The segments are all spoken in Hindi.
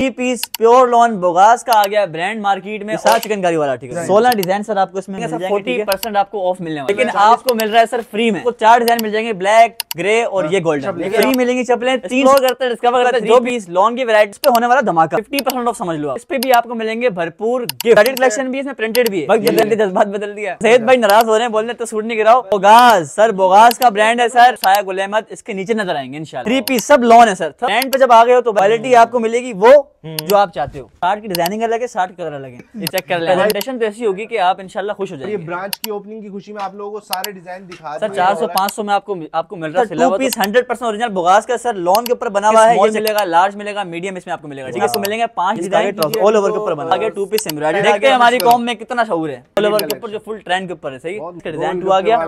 थ्री पीस प्योर लॉन बोगास का आ गया ब्रांड मार्केट में सारा चिकनकारी वाला ठीक है सोलह डिजाइन सर आपको इसमें फोर्टी परसेंट आपको ऑफ मिलने वाला लेकिन आपको मिल रहा है सर फ्री में तो चार डिजाइन मिल जाएंगे ब्लैक ग्रे और हाँ, ये गोल्डन फ्री मिलेंगी चप्पलें तीन करते हैं डिस्कवर करते हैं जो पीस लॉन की वराइटी पे होने वाला धमाका फिफ्टी परसेंट ऑफ समझ लो इस पे भी आपको मिलेंगे भरपूर गिफ्ट कलेक्शन भी इसमें प्रिंटेड भी है जल्दी जज्बात बदल दिया सैद भाई नाराज हो रहे हैं बोलने तो सूट नहीं गिराओ बोगास सर बोगास का ब्रांड है सर साया गुल इसके नीचे नजर आएंगे इन थ्री पीस सब लॉन है सर ब्रांड पे जब आ गए हो तो क्वालिटी हाँ। आपको मिलेगी वो जो आप चाहते हो साठ की डिजाइनिंग अलग है साठ कलर अलग है चेक कर प्रेजेंटेशन तो ऐसी होगी कि आप इंशाल्लाह खुश हो जाएंगे ब्रांच की ओपनिंग की खुशी में आप लोगों को सारे डिजाइन दिखा सर चार सौ पांच सौ में आपको आपको मिल रहा है पीस हंड्रेड परसेंट ओरिजिनल बुगास का सर लॉन के ऊपर बना हुआ है ये मिलेगा लार्ज मिलेगा मीडियम इसमें आपको मिलेगा ठीक है तो मिलेंगे पांच डिजाइन ऑल ओवर के ऊपर बना आगे टू पीस एम्ब्रॉयडरी देखते हैं हमारी कॉम में कितना शहूर है ऑल ओवर के ऊपर जो फुल ट्रेंड के ऊपर है सही इसका डिजाइन टू आ गया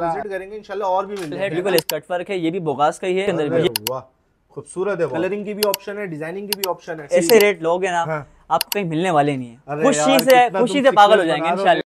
बिल्कुल इसकट फर्क है ये भी बोगास का ही है खूबसूरत है कलरिंग की भी ऑप्शन है डिजाइनिंग की भी ऑप्शन है ऐसे रेट लोग है ना हाँ। आपको कहीं मिलने वाले नहीं है खुशी से खुशी से पागल हो जाएंगे इंशाल्लाह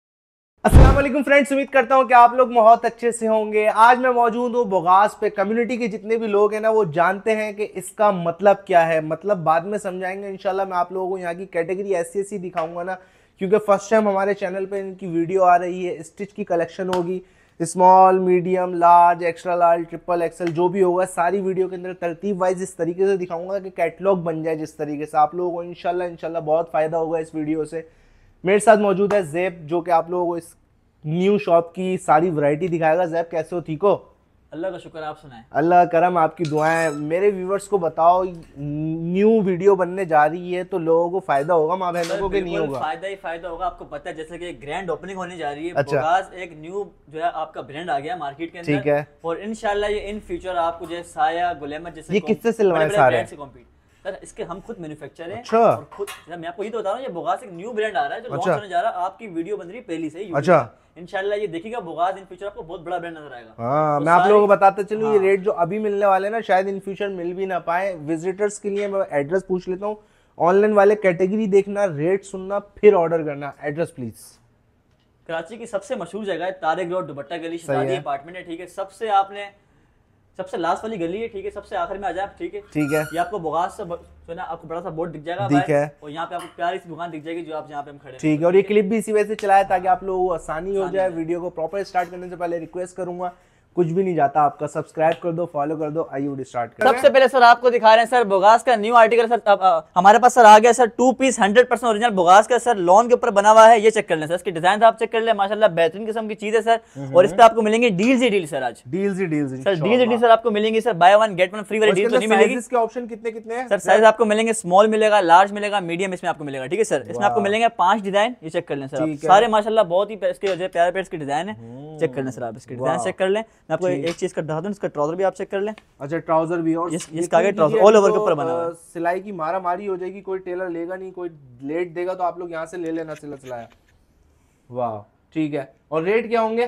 असलम फ्रेंड्स उम्मीद करता हूँ कि आप लोग बहुत अच्छे से होंगे आज मैं मौजूद हूँ बोगास पे कम्युनिटी के जितने भी लोग हैं ना वो जानते हैं कि इसका मतलब क्या है मतलब बाद में समझाएंगे इंशाल्लाह मैं आप लोगों को यहाँ की कैटेगरी ऐसी ऐसी दिखाऊंगा ना क्योंकि फर्स्ट टाइम हमारे चैनल पे इनकी वीडियो आ रही है स्टिच की कलेक्शन होगी small medium large extra large triple XL जो भी होगा सारी वीडियो के अंदर तरतीब वाइज इस तरीके से दिखाऊंगा कि कैटलॉग बन जाए जिस तरीके से आप लोगों को इनशाला इनशाला बहुत फ़ायदा होगा इस वीडियो से मेरे साथ मौजूद है जेब जो कि आप लोगों को इस न्यू शॉप की सारी वरायटी दिखाएगा जैप कैसे हो ठीक हो अल्लाह का शुक्र आप सुनाएं अल्लाह करम आपकी दुआएं मेरे व्यूवर्स को बताओ न्यू वीडियो बनने जा रही है तो लोगों को फायदा होगा माँ बहनों को भी नहीं होगा फायदा ही फायदा होगा आपको पता है जैसे कि ग्रैंड ओपनिंग होने जा रही है अच्छा बोगास एक न्यू जो है आपका ब्रांड आ गया मार्केट के अंदर ठीक है और इनशाला ये इन फ्यूचर आपको जो है साया गुलेमत जैसे ये किससे सिलवाए सारे कॉम्पीट सर इसके हम खुद मैन्युफैक्चर हैं अच्छा और खुद मैं आपको ये तो बता रहा हूँ ये बोगास एक न्यू ब्रांड आ रहा है जो लॉन्च अच्छा। होने जा रहा है आपकी वीडियो बन रही पहली से अच्छा इंशाल्लाह ये देखिएगा बोगास इन फ्यूचर आपको बहुत बड़ा ब्रांड नजर आएगा हाँ, तो मैं आप लोगों को बताते चलूँ ये रेट हाँ। जो अभी मिलने वाले ना शायद इन फ्यूचर मिल भी ना पाए विजिटर्स के लिए मैं एड्रेस पूछ लेता हूँ ऑनलाइन वाले कैटेगरी देखना रेट सुनना फिर ऑर्डर करना एड्रेस प्लीज़ कराची की सबसे मशहूर जगह है तारे ग्रोड दुबट्टा गली शादी अपार्टमेंट है ठीक है सबसे आपने सबसे लास्ट वाली गली है ठीक है सबसे आखिर में आ जाए ठीक है ठीक है ये आपको बोगास से जो ना आपको बड़ा सा बोर्ड दिख जाएगा ठीक है और यहाँ पे आपको प्यारी सी दुकान दिख जाएगी जो आप यहाँ पे हम खड़े ठीक है और ये क्लिप भी इसी वजह से चलाया ताकि आप लोग आसानी हो जाए वीडियो को प्रॉपर स्टार्ट करने से पहले रिक्वेस्ट करूंगा कुछ भी नहीं जाता आपका सब्सक्राइब कर दो फॉलो कर दो आई वुड स्टार्ट कर सबसे पहले सर आपको दिखा रहे हैं सर बोगास का न्यू आर्टिकल सर आ, आ, हमारे पास सर आ गया sir two piece hundred percent original बोगास का सर लॉन के ऊपर बना हुआ है ये चेक कर लें सर इसकी डिजाइन आप चेक कर ले माशाल्लाह बेहतरीन किस्म की चीज है सर हम्म, और इस हम्म। पर आपको मिलेंगे डील्स ही डील सर आज डील्स ही डील्स सर डील्स ही डील सर आपको मिलेंगी sir buy one get one free वाली डील तो नहीं मिलेगी इसके ऑप्शन कितने कितने हैं सर साइज आपको मिलेंगे स्मॉल मिलेगा लार्ज मिलेगा मीडियम इसमें आपको मिलेगा ठीक है सर इसमें आपको मिलेंगे पांच डिजाइन ये चेक कर लें सर सारे माशाला बहुत ही इसके प्यारे प्यार इसके डिजाइन है चेक कर लें सर आप इसके डिजाइन चेक कर लें मैं आपको एक चीज का दिखा दूं इसका ट्राउजर भी आप चेक कर लें अच्छा ट्राउजर भी और इस, इसका आगे ट्राउजर ऑल ओवर के ऊपर बना हुआ है सिलाई की मारा मारी हो जाएगी कोई टेलर लेगा नहीं कोई लेट देगा तो आप लोग यहाँ से ले लेना सिला सिलाया वाह ठीक है और रेट क्या होंगे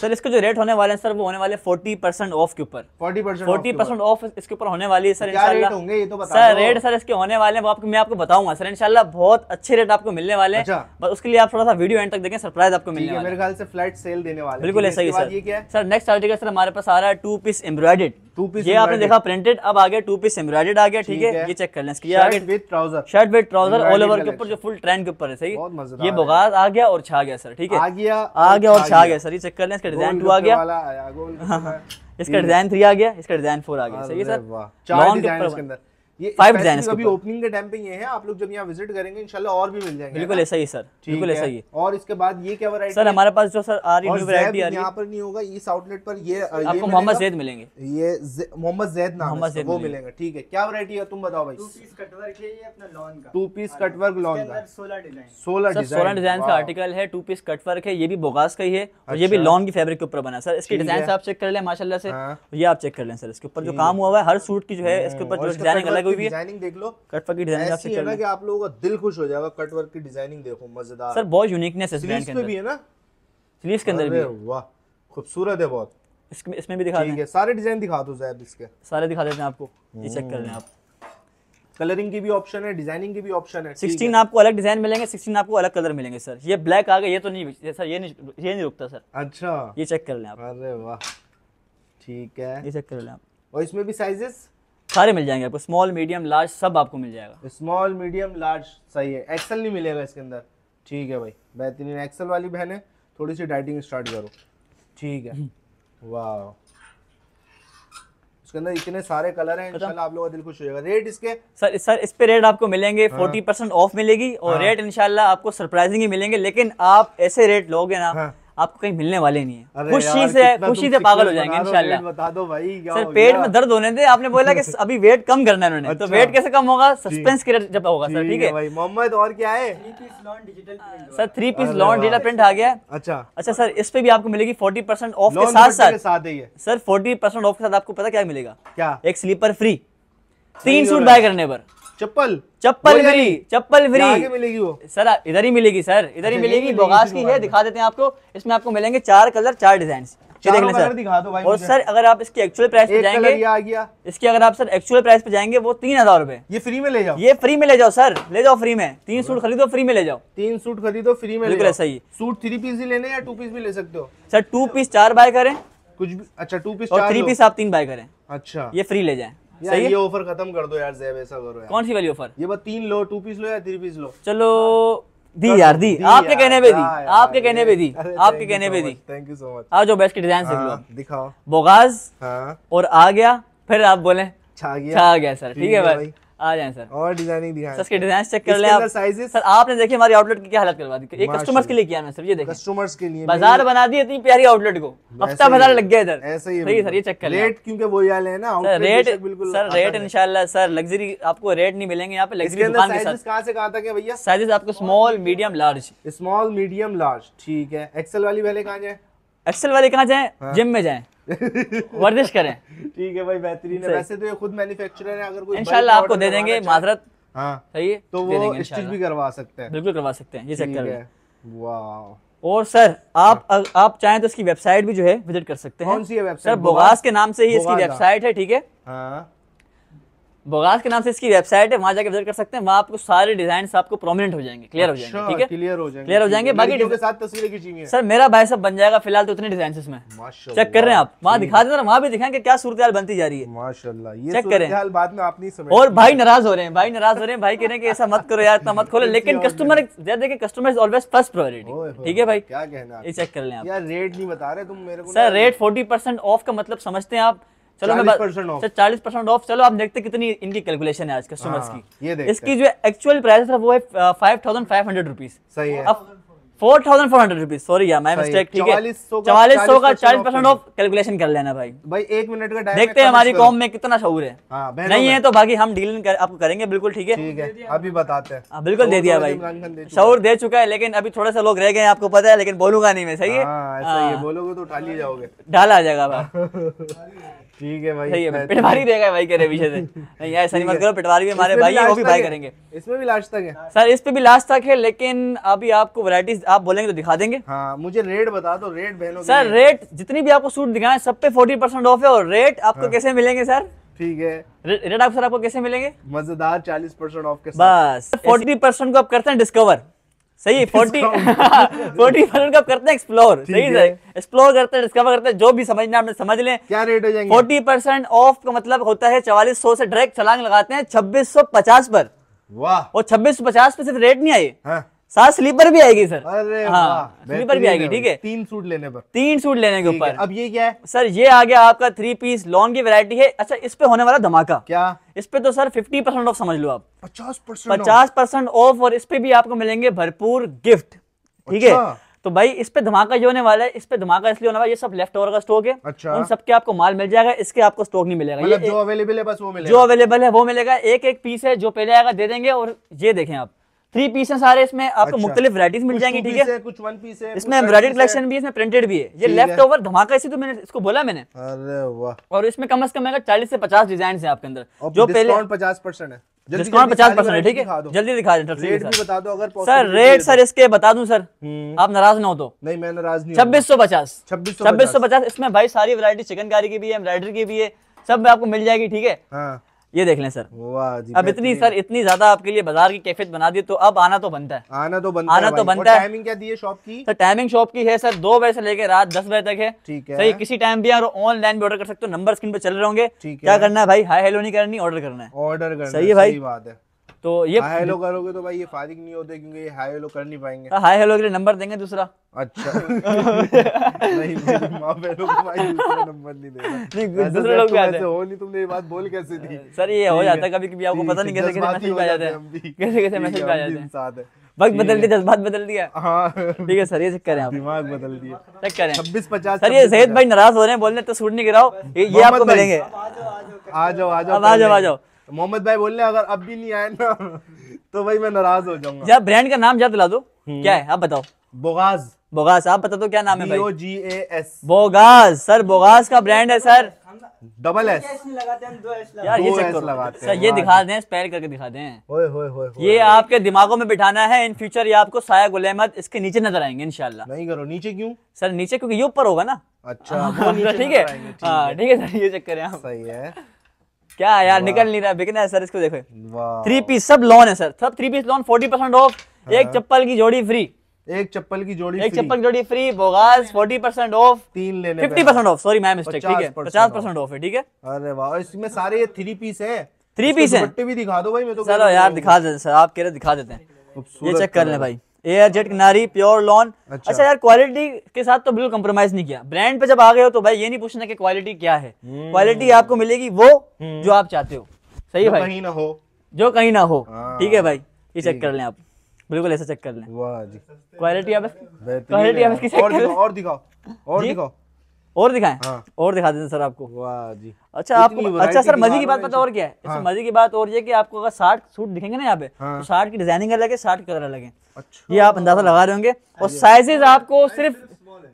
सर इसके जो रेट होने वाले हैं सर वो होने वाले फोर्टी परसेंट ऑफ के ऊपर forty percent forty percent off इसके ऊपर होने वाली है सर तो इंशाल्लाह होंगे ये तो बता सर रेट सर इसके होने वाले हैं वो आपको मैं आपको बताऊंगा सर इनशाला बहुत अच्छे रेट आपको मिलने वाले हैं अच्छा। बस उसके लिए आप थोड़ा सा वीडियो एंड तक देखें सरप्राइज आपको मिलने मेरे ख्याल से फ्लैट सेल देने वाले बिल्कुल ऐसा ही sir sir next article sir हमारे पास आ रहा है two piece embroidered two piece ये आपने देखा प्रिंटेड अब आ गया टू पीस एम्ब्रॉइडेड आ गया ठीक है ये चेक कर लें आगे with trouser shirt with trouser all over के ऊपर जो फुल ट्रेंड के ऊपर है सही ये बुगाज आ गया और छा गया सर ठीक है आ गया आ गया और छा गया सर ये चेक कर लें इसका डिजाइन टू आ गया हाँ, हाँ, हाँ, इसका डिजाइन थ्री आ गया इसका डिजाइन फोर आ गया सही है सर चार लॉन के ये ओपनिंग के टाइम पे ये है आप लोग जब यहाँ विजिट करेंगे इंशाल्लाह और भी मिल जाएंगे बिल्कुल ऐसा ही सर बिल्कुल ऐसा ही और इसके बाद ये क्या सर हमारे पास जो सर आ रही है यहाँ पर नहीं होगा इस आउटलेट पर ये आपको मोहम्मद जैद मिलेंगे ये मोहम्मद जैद नाम वो मिलेगा ठीक है क्या है तुम बताओ भाई टू पीस कटवर्क का सोलह डिजाइन सोलह डिजाइन का आर्टिकल है टू पीस कटवर्क है ये भी बोगास का ही है और ये भी लॉन अच्छा। की फेब्रिक के ऊपर बना सर इसके डिजाइन आप चेक कर लें माशाल्लाह से हाँ। ये आप चेक कर लें सर इसके ऊपर जो काम हुआ है हर सूट की जो है इसके ऊपर हम्म, जो डिजाइनिंग अलग कोई भी डिजाइनिंग देख लो कट वर्क की डिजाइनिंग आपसे है ना कि आप लोगों का दिल खुश हो जाएगा कट वर्क की डिजाइनिंग देखो मजेदार सर बहुत यूनिकनेस है स्लीव्स पे भी है ना स्लीव्स के अंदर भी वाह खूबसूरत है बहुत इसमें इसमें भी दिखा दें सारे डिजाइन दिखा दो जैद इसके सारे दिखा देते हैं आपको ये चेक कर लें हम्म। आप कलरिंग की भी ऑप्शन है डिजाइनिंग की भी ऑप्शन है सिक्सटीन आपको अलग डिजाइन मिलेंगे सिक्सटीन आपको अलग कलर मिलेंगे सर ये ब्लैक आ गया ये तो नहीं ये सर ये नहीं ये नहीं रुकता सर अच्छा ये चेक कर लें आप अरे वाह ठीक है ये चेक कर लें आप और इसमें भी साइजेस सारे मिल जाएंगे आपको स्मॉल मीडियम लार्ज सब आपको मिल जाएगा स्मॉल मीडियम लार्ज सही है एक्सल नहीं मिलेगा इसके अंदर ठीक है भाई बेहतरीन एक्सल वाली बहन है थोड़ी सी डाइटिंग स्टार्ट करो ठीक है वाह हम्म। इसके अंदर इतने सारे कलर हैं इंशाल्लाह आप लोगों का दिल खुश हो जाएगा रेट इसके सर सर इस पे रेट आपको मिलेंगे फोर्टी परसेंट ऑफ मिलेगी और रेट हाँ। इंशाल्लाह आपको सरप्राइजिंग ही मिलेंगे लेकिन आप ऐसे रेट लोगे ना हाँ। आपको कहीं मिलने वाले नहीं है खुशी से खुशी से पागल हो जाएंगे इंशाल्लाह बता दो भाई सर पेट में दर्द होने थे आपने बोला कि अभी वेट कम करना है उन्होंने तो वेट अच्छा। कैसे कम होगा सस्पेंस क्रिएट जब होगा सर ठीक है मोहम्मद और क्या है sir three piece lawn digital print आ गया अच्छा अच्छा सर इस पे भी आपको मिलेगी फोर्टी परसेंट ऑफ के साथ साथ सर फोर्टी परसेंट ऑफ के साथ आपको पता क्या मिलेगा क्या एक स्लीपर फ्री तीन सूट बाय करने पर चप्पल चप्पल फ्री चप्पल फ्री मिलेगी वो सर इधर ही मिलेगी सर इधर ही अच्छा, मिलेगी बोगास की है दिखा देते हैं आपको इसमें आपको मिलेंगे चार कलर चार डिजाइन देख सर दिखा दो भाई और सर अगर आप इसके एक्चुअल प्राइस पे जाएंगे आ गया इसकी अगर आप सर एक्चुअल प्राइस पे जाएंगे वो तीन हजार रूपए ये फ्री में ले जाओ ये फ्री में ले जाओ सर ले जाओ फ्री में तीन सूट खरीदो फ्री में ले जाओ तीन सूट खरीदो फ्री में बिल्कुल सही सूट थ्री पीस ही लेने या टू पीस भी ले सकते हो सर टू पीस चार बाय करें कुछ भी अच्छा टू पीस और थ्री पीस आप तीन बाय करें अच्छा ये फ्री ले जाए सही ये ऑफर खत्म कर दो यार जैब ऐसा करो यार कौन सी वाली ऑफर ये बस तीन लो टू पीस लो या थ्री पीस लो चलो दी यार दी आपके कहने पे दी आपके कहने पे दी आपके कहने पे दी थैंक यू सो मच आज जो बेस्ट के डिजाइन देख लो हाँ, दिखाओ बोगाज हाँ। और आ गया फिर आप बोले छा गया छा गया सर ठीक है भाई आ जाए सर और डिजाइनिंग डिजाइन चेक कर लें आपने देखिए हमारी आउटलेट की क्या हालत करवा दी एक कस्टमर्स के लिए किया सर ये देखिए कस्टमर्स के लिए बाजार बना दी इतनी प्यारी आउटलेट को हफ्ता बाजार लग गया इधर ऐसा ही सर ये चेक कर रेट क्योंकि ना रेट बिल्कुल सर रेट इंशाल्लाह सर लग्जरी आपको रेट नहीं मिलेंगे यहाँ पे लग्जरी से कहां था भैया साइजेस आपको small medium large small medium large ठीक है एक्सेल वाली वाले कहाँ जाए एक्सेल वाले कहाँ जाए जिम हाँ। में जाए वर्जिश करें ठीक है भाई बेहतरीन है वैसे तो ये खुद मैन्युफैक्चरर है अगर कोई इंशाल्लाह आपको दे देंगे माजरत हाँ सही है तो वो स्टिच भी करवा सकते हैं बिल्कुल करवा सकते हैं ये चेक कर वाह और सर आप हाँ। आप चाहें तो इसकी वेबसाइट भी जो है विजिट कर सकते हैं कौन सी है वेबसाइट सर बोगास के नाम से ही इसकी हाँ। वेबसाइट है ठीक है हाँ। बोगास के नाम से इसकी वेबसाइट है वहां जाकर विजिट कर सकते हैं वहाँ आपको सारे डिजाइन आपको प्रोमिनेंट हो जाएंगे क्लियर हो अच्छा, जाएंगे ठीक है क्लियर हो जाएंगे क्लियर हो जाएंगे बाकी के साथ तस्वीरें खींची हुई सर मेरा भाई सब बन जाएगा फिलहाल तो इतने डिजाइन इसमें चेक कर रहे हैं आप वहाँ दिखा देना वहाँ भी दिखाएंगे क्या सूरत बनती जा रही है माशाला चेक करें बाद में आप नहीं और भाई नाराज हो रहे हैं भाई नाराज हो रहे हैं भाई कह रहे हैं कि ऐसा मत करो यार इतना मत खोले लेकिन कस्टमर देखिए customer is always first priority ठीक है भाई क्या कहना ये चेक कर लें आप यार रेट नहीं बता रहे तुम मेरे को सर रेट फोर्टी ऑफ का मतलब समझते हैं आप चलो मैं चालीस परसेंट ऑफ चलो आप देखते कितनी इनकी कैलकुलेशन है आज कस्टमर्स हाँ, की ये इसकी जो एक्चुअल प्राइस था वो है five thousand five hundred rupees सही है अब four thousand four hundred rupees sorry यार मिस्टेक ठीक है चवालीस सौ का चालीस परसेंट ऑफ कैलकुलेशन कर लेना भाई भाई एक मिनट का देखते हैं हमारी कॉम में कितना शहूर है आ, हाँ, नहीं है तो बाकी हम डील कर, आपको करेंगे बिल्कुल ठीक है ठीक है अभी बताते हैं हाँ, बिल्कुल दे दिया तो भाई शहूर दे चुका है लेकिन अभी थोड़े से लोग रह गए आपको पता है लेकिन बोलूंगा नहीं मैं सही है बोलोगे तो उठा लिए जाओगे डाल आ जाएगा भाई ठीक है भाई सही पिटवारी देगा भाई नहीं ऐसा नहीं मत करो पिटवारी भी हमारे भाई वो भी भाई करेंगे इसमें भी लास्ट तक है सर इस पे भी लास्ट तक है लेकिन अभी आपको वैरायटीज आप बोलेंगे तो दिखा देंगे हाँ मुझे रेट बता दो रेट बहनों सर रेट जितनी भी आपको सूट दिखाएं सब पे फोर्टी परसेंट ऑफ है और रेट आपको हाँ। कैसे मिलेंगे सर ठीक है रेट आप सर आपको कैसे मिलेंगे मजेदार चालीस परसेंट ऑफ के बस फोर्टी परसेंट को आप करते हैं डिस्कवर सही फोर्टी फोर्टी परसेंट का करते हैं एक्सप्लोर सही है एक्सप्लोर करते हैं डिस्कवर करते हैं जो भी समझना आपने समझ लें क्या रेट हो जाएंगे फोर्टी परसेंट ऑफ का मतलब होता है चवालीस सौ से डायरेक्ट छलांग लगाते हैं छब्बीस सौ पचास पर वाह और छब्बीस सौ पचास पे सिर्फ रेट नहीं आई हाँ। साथ स्लीपर भी आएगी सर अरे हाँ स्लीपर भी आएगी ठीक है तीन सूट लेने पर तीन सूट लेने के ऊपर अब ये क्या है सर ये आ गया आपका थ्री पीस लॉन्ग की वैरायटी है अच्छा इस पे होने वाला धमाका क्या इस पे तो सर फिफ्टी परसेंट ऑफ समझ लो आप पचास परसेंट पचास परसेंट ऑफ और इस पे भी आपको मिलेंगे भरपूर गिफ्ट ठीक है अच्छा। तो भाई इस पे धमाका जो होने वाला है इस पे धमाका इसलिए होने वाला है ये सब लेफ्ट ओवर का स्टॉक है अच्छा उन सबके आपको माल मिल जाएगा इसके आपको स्टॉक नहीं मिलेगा मतलब जो अवेलेबल है बस वो मिलेगा जो अवेलेबल है वो मिलेगा एक एक पीस है जो पहले आएगा दे देंगे और ये देखें आप थ्री पीस है सारे इसमें आपको अच्छा। मुख्तलिफ वराइटीज मिल जाएंगी ठीक है कुछ वन पीस है इसमें एम्ब्रॉइडेड कलेक्शन भी इसमें प्रिंटेड भी है ये लेफ्ट ओवर धमाका इसी तो मैंने इसको बोला मैंने अरे वाह और इसमें कम से कम आएगा चालीस से पचास डिजाइन है आपके अंदर जो पहले पचास परसेंट है डिस्काउंट पचास परसेंट है ठीक है जल्दी दिखा दें रेट भी बता दो अगर सर रेट सर इसके बता दूं सर हम्म। आप नाराज ना हो तो नहीं मैं नाराज नहीं छब्बीस सौ पचास छब्बीस सौ पचास इसमें भाई सारी वरायटी चिकनकारी की भी है एम्ब्रॉइडरी की भी है सब में आपको मिल जाएगी ठीक है हाँ। ये देख लें सर जी, अब इतनी सर इतनी ज्यादा आपके लिए बाजार की कैफियत बना दी तो अब आना तो बनता है आना तो बनता आना तो बनता है टाइमिंग क्या दी है शॉप की सर टाइमिंग शॉप की है सर दो बजे से लेकर रात दस बजे तक है ठीक है सही किसी टाइम भी ऑनलाइन भी ऑर्डर कर सकते हो नंबर स्क्रीन पर चल रहे होंगे क्या करना है भाई हाई हेलो नहीं करनी ऑर्डर करना है ऑर्डर करना सही है भाई बात है तो ये हाई हेलो करोगे तो भाई ये फारिग नहीं होते क्योंकि ये हाई हेलो कर नहीं पाएंगे हाई हेलो के लिए नंबर देंगे दूसरा अच्छा नहीं माफ हेलो को भाई दूसरा नंबर नहीं देगा नहीं दूसरे लोग भी आते हो नहीं तुमने ये बात बोल कैसे दी सर ये हो जाता है कभी कभी आपको पता नहीं कैसे कैसे मैसेज आ जाते हैं कैसे कैसे मैसेज आ जाते हैं साथ वक्त बदल दिया जज्बात बदल दिया हाँ। ठीक है सर ये चेक करें आप दिमाग बदल दिया चेक करें छब्बीस पचास सर ये जहेद भाई नाराज हो रहे हैं बोलने तो सूट नहीं गिराओ ये आपको मिलेंगे आ जाओ आ जाओ आ जाओ आ जाओ तो मोहम्मद भाई बोल रहे अगर अब भी नहीं आए ना तो भाई मैं नाराज हो जाऊंगा ब्रांड का नाम याद दिला दो हम्म। क्या है आप बताओ बोगाज बोगास आप बता दो क्या नाम है भाई जी एस बोगास सर बोगास का ब्रांड है सर डबल एस यार ये चेक करो सर ये दिखा दें स्पेल करके दिखा दें ओए होए होए ये आपके दिमागों में बिठाना है इन फ्यूचर ये आपको साया गुल अहमद इसके नीचे नजर आएंगे इनशाला नहीं करो नीचे क्यों सर नीचे क्योंकि ये ऊपर होगा ना अच्छा ठीक हाँ, है ठीक है सर ये चेक करें आप सही है क्या यार निकल नहीं रहा बिकना है सर इसको देखो थ्री पीस सब लॉन है सर सब three piece lawn forty percent off एक चप्पल की जोड़ी फ्री एक चप्पल की जोड़ी एक चप्पल की जोड़ी फ्री बोगास फोर्टी परसेंट ऑफ तीन ले फिफ्टी परसेंट ऑफ सॉरी मैं मिस्टेक ठीक है पचास परसेंट ऑफ है ठीक है अरे वाह इसमें सारे थ्री पीस है थ्री पीस है भी दिखा दो भाई मैं तो चलो यार दिखा देते सर आप कह रहे दिखा देते हैं ये चेक कर ले भाई एयर जेट नारी प्योर लॉन अच्छा।, अच्छा यार क्वालिटी के साथ तो बिल्कुल कम्प्रोमाइज नहीं किया ब्रांड पे जब आ गए हो तो भाई ये नहीं पूछना कि क्वालिटी क्या है क्वालिटी हम्म। आपको मिलेगी वो हम्म। जो आप चाहते हो सही है भाई कहीं ना हो जो कहीं ना हो हाँ। ठीक है भाई ये चेक कर लें आप बिल्कुल ऐसा चेक कर लें क्वालिटी आप क्वालिटी आप इसकी और दिखाओ और दिखाओ और दिखाए हाँ। और दिखा देते सर आपको अच्छा आपको अच्छा सर मजे की बात पता और क्या है अच्छा, हाँ। मजे की बात और ये कि आपको अगर साठ सूट दिखेंगे ना यहाँ पे तो हाँ। साठ की डिजाइनिंग अलग है साठ कलर अलग है अच्छा। ये आप अंदाजा लगा रहे होंगे और साइजेज आपको सिर्फ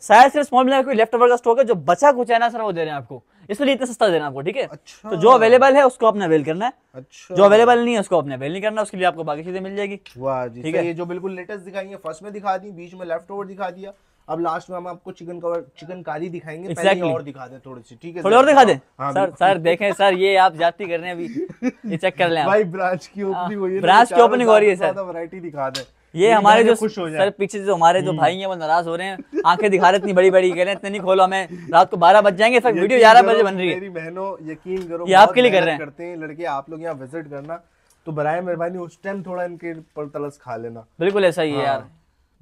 साइज सिर्फ स्मॉल मिलेगा कोई लेफ्ट ओवर का स्टॉक है जो बचा कुछ है ना सर वो दे रहे हैं आपको इसलिए इतना सस्ता देना आपको ठीक है अच्छा। तो जो अवेलेबल है उसको आपने अवेल करना है अच्छा। जो अवेलेबल नहीं है उसको आपने अवेल नहीं करना उसके लिए आपको बाकी चीजें मिल जाएगी वाह जी ठीक है ये जो बिल्कुल लेटेस्ट दिखाई है फर्स्ट में दिखा दी बीच में लेफ्ट ओवर दिखा दिया अब लास्ट में हम आपको चिकन कवर चिकन कारी दिखाएंगे exactly. पहले और दिखा दे थोड़ी सी ठीक है थोड़ी और दिखा दे सर सर देखें सर ये आप जाती कर रहे हैं अभी ये चेक कर लें भाई ब्रांच की ओपनिंग हाँ। हो रही है ब्रांच की ओपनिंग हो रही है सर ज्यादा वैरायटी दिखा दे ये हमारे जो सर पीछे जो हमारे जो हम्म। भाई हैं वो नाराज हो रहे हैं आंखें दिखा रहे इतनी बड़ी बड़ी कह रहे हैं इतने नहीं खोलो हमें रात को बारह बज जाएंगे सर वीडियो ग्यारह बजे बन रही है मेरी बहनों यकीन करो ये आपके लिए कर रहे हैं करते हैं लड़के आप लोग यहाँ विजिट करना तो बराए मेहरबानी उस टाइम थोड़ा इनके पर तलस खा लेना बिल्कुल ऐसा ही है हाँ। यार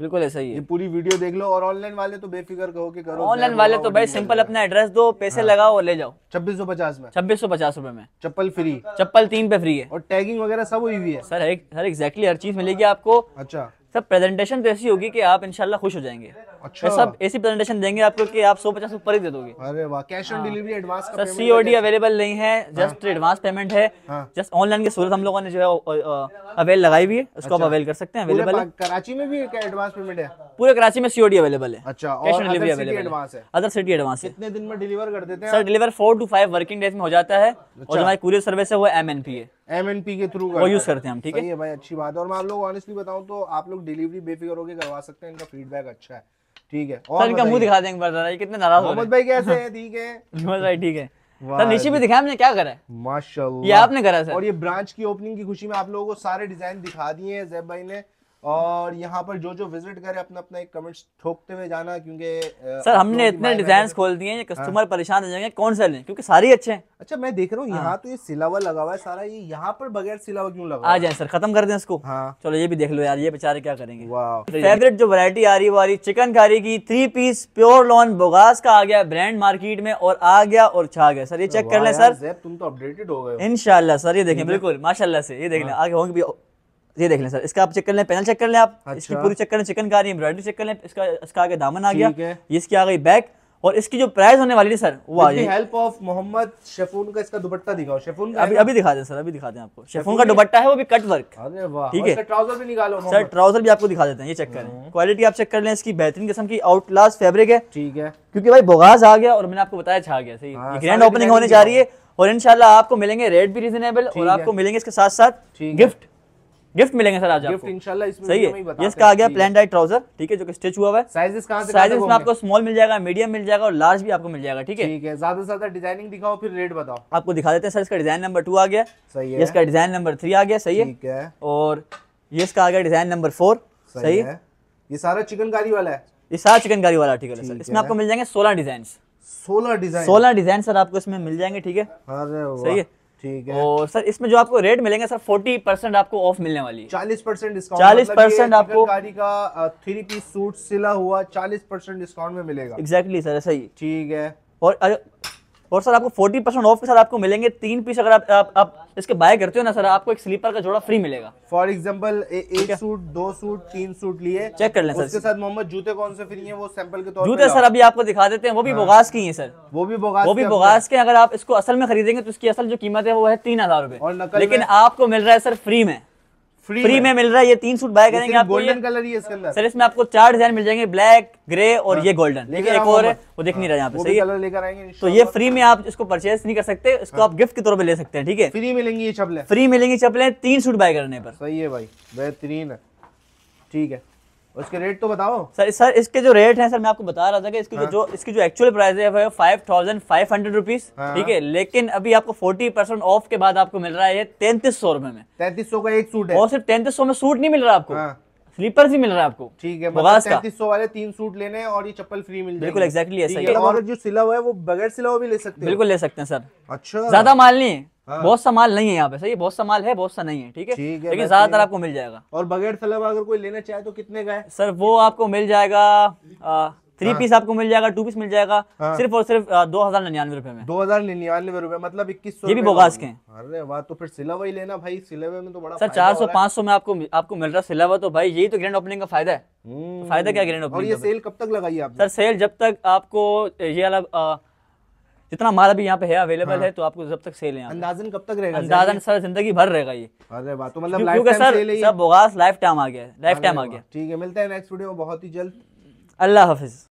बिल्कुल ऐसा ही है ये पूरी वीडियो देख लो और ऑनलाइन वाले तो बेफिक्र कहो कि करो ऑनलाइन वाले तो भाई सिंपल अपना एड्रेस दो पैसे हाँ। लगाओ और ले जाओ छब्बीस सौ पचास में छब्बीस सौ पचास रूपए में चप्पल फ्री चप्पल तीन पे फ्री है और टैगिंग वगैरह सब हुई है सर सर एग्जैक्टली हर चीज मिलेगी आपको अच्छा सब प्रेजेंटेशन तो ऐसी होगी कि आप इनशाला खुश हो जाएंगे अच्छा सब ऐसी प्रेजेंटेशन देंगे आपको कि आप सौ पचास ऊपर ही दे दोगे अरे वाह cash on delivery advance sir D available नहीं है जस्ट एडवांस पेमेंट है जस्ट ऑनलाइन की सूरत हम लोगों ने जो है अवेल लगाई हुई है उसको आप अवेल अच्छा। कर सकते हैं अवेलेबल है कराची में भी एडवांस पेमेंट है पूरे कराची में सी सीओडी अवेलेबल है अच्छा कैश ऑन डिलीवरी अवेलेबल है अदर सिटी एडवांस है कितने दिन में डिलीवर कर देते हैं sir deliver four to five working days में हो जाता है और अच्छा। हमारी कुरियर सर्विस है वो एम एन पी है एम एन पी के थ्रू वो यूज करते हैं हम ठीक है भाई अच्छी बात है और मैं आप लोग ऑनेस्टली बताऊँ तो आप लोग डिलीवरी बेफिक्र होकर करवा सकते हैं इनका फीडबैक अच्छा है ठीक है और इनका मुंह दिखा देंगे बस कितने नाराज मोहम्मद भाई कैसे हैं ठीक है मोहम्मद भाई ठीक है सर नीचे भी दिखाया हमने क्या करा है माशाल्लाह ये आपने करा सर और ये ब्रांच की ओपनिंग की खुशी में आप लोगों को सारे डिजाइन दिखा दिए हैं जैब भाई ने और यहाँ पर जो जो विजिट करे अपना अपना एक कमेंट ठोकते हुए जाना क्योंकि सर हमने इतने डिजाइन खोल दिए हैं कस्टमर हाँ। परेशान हो जाएंगे कौन सा लें क्योंकि सारे अच्छे हैं अच्छा मैं देख रहा हूँ हाँ। यहाँ तो ये सिलावा लगा हुआ है सारा ये यहाँ पर बगैर सिलावा क्यों लगा आ जाए सर खत्म कर दें इसको हाँ चलो ये भी देख लो यार ये बेचारे क्या करेंगे फेवरेट तो जो वरायटी आ रही वो आ रही चिकन कारी की थ्री पीस प्योर लॉन बोगास का आ गया ब्रांड मार्केट में और आ गया और छा गया सर ये चेक कर ले सर तुम तो अपडेटेड हो गए इनशाला सर ये देखें बिल्कुल माशाला से ये देख लें हाँ। आगे होंगे ये देख लें सर इसका आप चेक कर लें पैनल चेक कर लें आप अच्छा। इसकी पूरी चेक कर लें चिकन चिकनकारी एम्ब्रॉयडरी चेक कर लें इसका इसका आगे दामन आ गया ये इसकी आ गई बैक और इसकी जो प्राइस होने वाली है सर वो आ जाए हेल्प ऑफ मोहम्मद शेफून का इसका दुपट्टा दिखाओ शेफून का अभी अभी दिखा दें सर अभी दिखा दें आपको शेफून का दुपट्टा है वो भी कट वर्क ठीक है ट्राउजर भी निकालो सर ट्राउजर भी आपको दिखा देते हैं ये चेक करें क्वालिटी हम्म। आप चेक कर लें इसकी बेहतरीन किस्म की आउटलास्ट फेब्रिक है ठीक है क्योंकि भाई बोगाज आ गया और मैंने आपको बताया छा गया सही ग्रैंड हाँ, ओपनिंग होने जा रही है और इनशाला आपको मिलेंगे रेट भी रिजनेबल और आपको मिलेंगे इसके साथ साथ गिफ्ट गिफ्ट मिलेंगे सर आज गिफ्ट सही है इसका आ गया प्लान डाइट ट्राउजर ठीक है जो कि स्टिच हुआ है साइज इसमें आपको स्मॉल मिल जाएगा मीडियम मिल जाएगा और लार्ज भी आपको मिल जाएगा ठीक है ठीक है ज्यादा से ज्यादा डिजाइनिंग दिखाओ फिर रेट बताओ आपको दिखा देते हैं सर इसका डिजाइन नंबर टू आ गया सही है इसका डिजाइन नंबर थ्री आ गया सही है और ये इसका आ गया डिजाइन नंबर फोर सही है ये सारा चिकनकारी वाला है ये सारा चिकनकारी वाला आर्टिकल है सर इसमें आपको मिल जाएंगे सोलह डिजाइन सोलह डिजाइन सोलह डिजाइन सर आपको इसमें मिल जाएंगे ठीक है सही है ठीक है और सर इसमें जो आपको रेट मिलेंगे सर 40 मतलब परसेंट आपको ऑफ मिलने वाली चालीस परसेंट डिस्काउंट परसेंट आपको गाड़ी का थ्री पीस सूट सिला हुआ 40 परसेंट डिस्काउंट में मिलेगा एग्जैक्टली exactly, सर सही ठीक है और और सर आपको फोर्टी परसेंट ऑफ के साथ आपको मिलेंगे तीन पीस अगर आप, आप, आप इसके बाय करते हो ना सर आपको एक स्लीपर का जोड़ा फ्री मिलेगा फॉर एग्जाम्पल एक सूट दो सूट तीन सूट लिए चेक कर लें सर उसके साथ मोहम्मद जूते कौन से फ्री हैं वो सैंपल के तौर जूते सर अभी आपको दिखा देते हैं वो भी बोगास हाँ। की है सर वो भी बोगास वो भी बोगास के अगर आप इसको असल में खरीदेंगे तो इसकी असल जो कीमत है वो है तीन हजार रुपए लेकिन आपको मिल रहा है सर फ्री में फ्री, फ्री में, में मिल रहा है ये तीन सूट बाय करेंगे आप गोल्डन कलर ये सर इसमें आपको चार डिजाइन मिल जाएंगे ब्लैक ग्रे और हाँ, ये गोल्डन लेकिन एक और है वो देख नहीं हाँ। रहा यहाँ पे सही कलर लेकर आएंगे तो ये फ्री में आप इसको परचेज नहीं कर सकते इसको हाँ। आप गिफ्ट के तौर पर ले सकते हैं ठीक है फ्री मिलेंगी ये फ्री मिलेंगी चपले तीन सूट बाय करने पर सही है भाई बेहतरीन है ठीक है उसके रेट तो बताओ सर सर इसके जो रेट है सर मैं आपको बता रहा था कि इसकी हाँ? जो इसकी जो एक्चुअल प्राइस है वो five thousand five hundred rupees ठीक है लेकिन अभी आपको फोर्टी परसेंट ऑफ के बाद आपको मिल रहा है तैतीस सौ रुपए में तैतीस सौ का एक सूट है और सिर्फ तैतीस सौ में सूट नहीं मिल रहा आपको हाँ? स्लीपर ही मिल रहा है आपको ठीक है मतलब सौ वाले तीन सूट लेने और ये चप्पल फ्री मिल बिल्कुल एक्जैक्टली ऐसा और जो सिला हुआ है वो बगैर सिला हुआ भी ले सकते हैं बिल्कुल ले सकते हैं सर अच्छा ज्यादा माल नहीं है हाँ। बहुत समाल नहीं है यहाँ पे सही बहुत समाल है बहुत सा नहीं है ठीक है लेकिन ज्यादातर आपको मिल जाएगा और बगैर सलाब अगर कोई लेना चाहे तो कितने का है सर वो आपको मिल जाएगा थ्री पीस हाँ। आपको मिल जाएगा टू पीस मिल जाएगा हाँ। सिर्फ और सिर्फ दो हजार निन्यानवे रुपए में दो हजार निन्यानवे रुपए मतलब इक्कीस सौ ये भी बोगास के अरे वाह तो फिर सिलावा ही लेना भाई सिलावे में तो बड़ा सर चार सौ पांच सौ में आपको आपको मिल रहा है सिलावा तो भाई यही तो ग्रैंड ओपनिंग का फायदा है हम्म। फायदा क्या ग्रैंड ओपनिंग और ये सेल कब तक लगाई आप सर सेल जब तक आपको ये अलग जितना माल अभी यहाँ पे है अवेलेबल हाँ। है तो आपको जब तक सेल है अंदाजन कब तक रहेगा अंदाजन सर जिंदगी भर रहेगा ये बात तो मतलब बोगास लाइफ टाइम आ गया लाइफ टाइम आ गया ठीक है मिलते हैं नेक्स्ट वीडियो बहुत ही जल्द अल्लाह हाफिज़